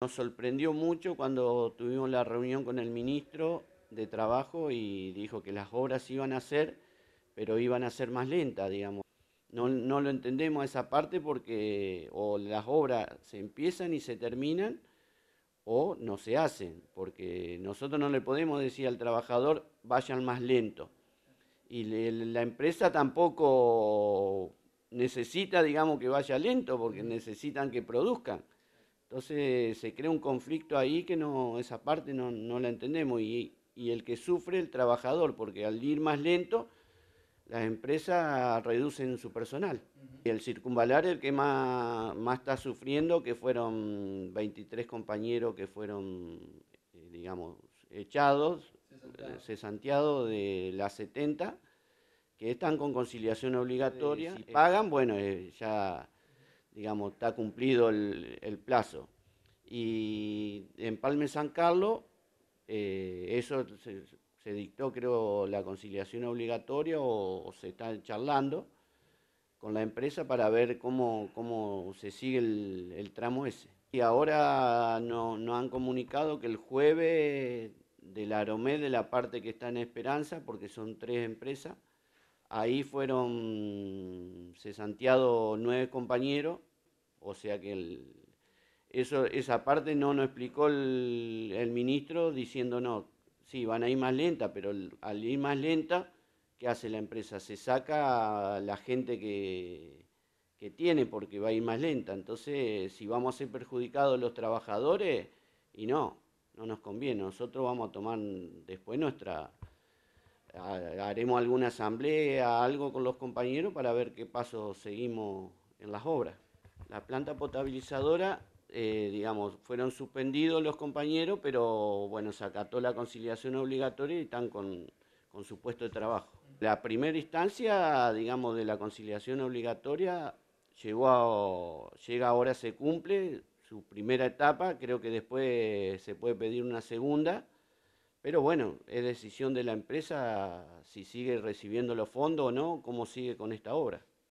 Nos sorprendió mucho cuando tuvimos la reunión con el ministro de Trabajo y dijo que las obras iban a ser, pero iban a ser más lentas, digamos. No, lo entendemos esa parte porque o las obras se empiezan y se terminan o no se hacen, porque nosotros no le podemos decir al trabajador vayan más lento. Y la empresa tampoco necesita, digamos, que vaya lento, porque necesitan que produzcan. Entonces se crea un conflicto ahí que no, esa parte no, la entendemos y, y, el que sufre el trabajador, porque al ir más lento, las empresas reducen su personal. Y el circunvalar el que más, más está sufriendo, que fueron 23 compañeros que fueron, eh, digamos, echados, cesanteados eh, de las 70, que están con conciliación obligatoria. si eh. pagan, bueno, ya digamos, está cumplido el, plazo. Y en Palme San Carlos, eh, eso se, dictó, creo, la conciliación obligatoria o, se está charlando con la empresa para ver cómo, se sigue el, tramo ese. Y ahora nos han comunicado que el jueves del Aromé, de la parte que está en Esperanza, porque son tres empresas, Ahí fueron cesanteados nueve compañeros, o sea que eso, esa parte no nos explicó el, ministro diciendo no, sí, van a ir más lenta, pero al ir más lenta, ¿qué hace la empresa? Se saca a la gente que, que tiene porque va a ir más lenta. Entonces, si vamos a ser perjudicados los trabajadores, y no, no nos conviene, nosotros vamos a tomar después nuestra haremos alguna asamblea, algo con los compañeros para ver qué paso seguimos en las obras. La planta potabilizadora, eh, digamos, fueron suspendidos los compañeros, pero bueno, se acató la conciliación obligatoria y están con, su puesto de trabajo. La primera instancia, digamos, de la conciliación obligatoria llegó llega ahora, se cumple su primera etapa, creo que después se puede pedir una segunda pero bueno, es decisión de la empresa si sigue recibiendo los fondos o no, cómo sigue con esta obra.